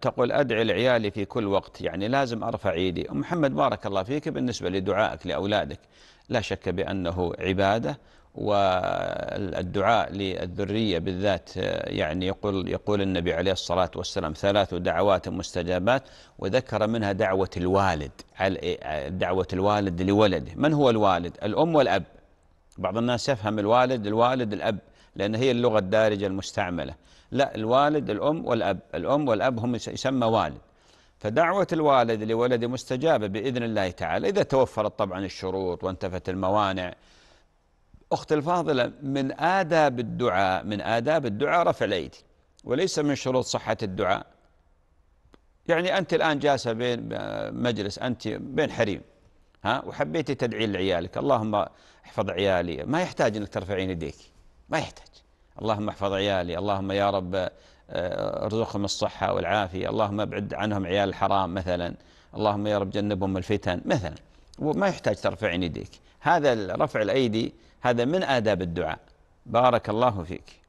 تقول أدعي لعيالي في كل وقت يعني لازم أرفع إيدي محمد بارك الله فيك بالنسبة لدعائك لأولادك لا شك بأنه عبادة والدعاء للذرية بالذات يعني يقول يقول النبي عليه الصلاة والسلام ثلاث دعوات مستجابات وذكر منها دعوة الوالد دعوة الوالد لولده من هو الوالد الأم والأب بعض الناس يفهم الوالد الوالد الأب لأن هي اللغة الدارجة المستعملة لا الوالد الأم والأب الأم والأب هم يسمى والد فدعوة الوالد لولده مستجابة بإذن الله تعالى إذا توفرت طبعا الشروط وانتفت الموانع أخت الفاضلة من آداب الدعاء من آداب الدعاء رفع الأيدي وليس من شروط صحة الدعاء يعني أنت الآن جالسة بين آه، مجلس أنت بين حريم ها وحبيتي تدعي لعيالك اللهم احفظ عيالي ما يحتاج أنك ترفعين يديك ما يحتاج اللهم احفظ عيالي اللهم يا رب آه، ارزقهم الصحة والعافية اللهم ابعد عنهم عيال الحرام مثلا اللهم يا رب جنبهم الفتن مثلا وما يحتاج ترفعين يديك هذا رفع الأيدي هذا من آداب الدعاء بارك الله فيك